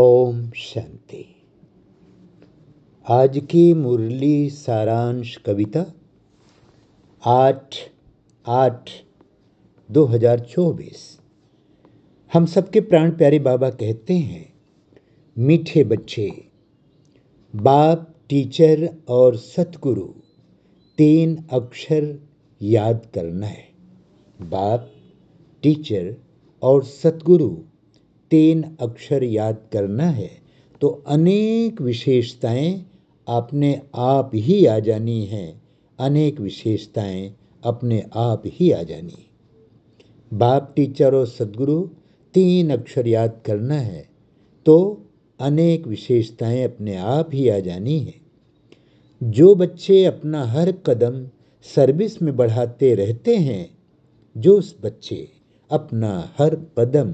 ओम शांति आज की मुरली सारांश कविता आठ आठ 2024 हम सबके प्राण प्यारे बाबा कहते हैं मीठे बच्चे बाप टीचर और सतगुरु तीन अक्षर याद करना है बाप टीचर और सतगुरु तीन अक्षर याद करना है तो अनेक विशेषताएं अपने आप ही आ जानी हैं अनेक विशेषताएं अपने आप ही आ जानी बाप टीचर और सदगुरु तीन अक्षर याद करना है तो अनेक विशेषताएं अपने आप ही आ जानी हैं जो बच्चे अपना हर कदम सर्विस में बढ़ाते रहते हैं जो उस बच्चे अपना हर कदम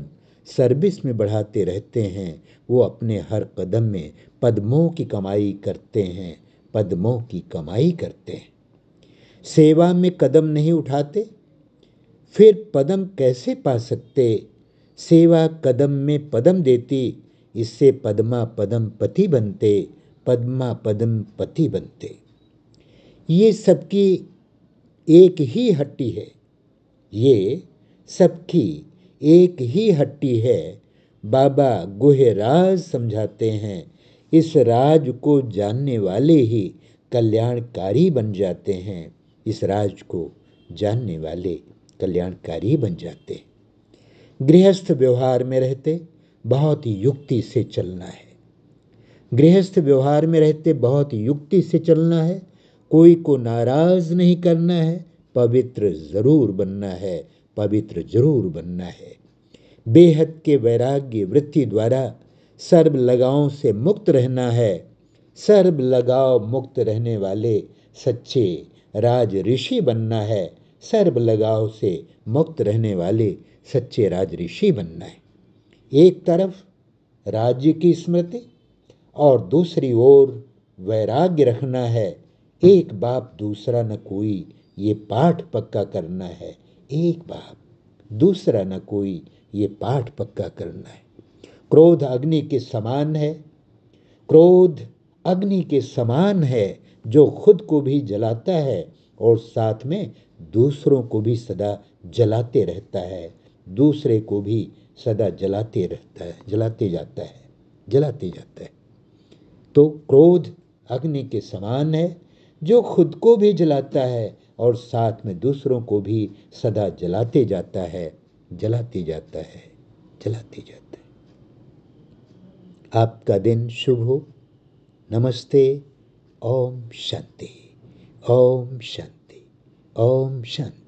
सर्विस में बढ़ाते रहते हैं वो अपने हर कदम में पदमों की कमाई करते हैं पदमों की कमाई करते हैं सेवा में कदम नहीं उठाते फिर पदम कैसे पा सकते सेवा कदम में पदम देती इससे पद्मा पदम पति बनते पद्मा पदम पति बनते ये सबकी एक ही हट्टी है ये सबकी एक ही हट्टी है बाबा गुहे राज समझाते हैं इस राज को जानने वाले ही कल्याणकारी बन जाते हैं इस राज को जानने वाले कल्याणकारी बन जाते हैं गृहस्थ व्यवहार में रहते बहुत युक्ति से चलना है गृहस्थ व्यवहार में रहते बहुत युक्ति से चलना है कोई को नाराज नहीं करना है पवित्र जरूर बनना है पवित्र जरूर बनना है बेहद के वैराग्य वृत्ति द्वारा सर्व लगाओं से मुक्त रहना है सर्व लगाव मुक्त रहने वाले सच्चे राज ऋषि बनना है सर्व लगाव से मुक्त रहने वाले सच्चे राज ऋषि बनना है एक तरफ राज्य की स्मृति और दूसरी ओर वैराग्य रखना है एक बाप दूसरा न कोई ये पाठ पक्का करना है एक बाप दूसरा न कोई ये पाठ पक्का करना है क्रोध अग्नि के समान है क्रोध अग्नि के समान है जो खुद को भी जलाता है और साथ में दूसरों को भी सदा जलाते रहता है दूसरे को भी सदा जलाते रहता है जलाते जाता है जलाते जाता है तो क्रोध अग्नि के समान है जो खुद को भी जलाता है और साथ में दूसरों को भी सदा जलाते जाता है जलाते जाता है जलाते जाता है आपका दिन शुभ हो नमस्ते ओम शांति ओम शांति ओम शांति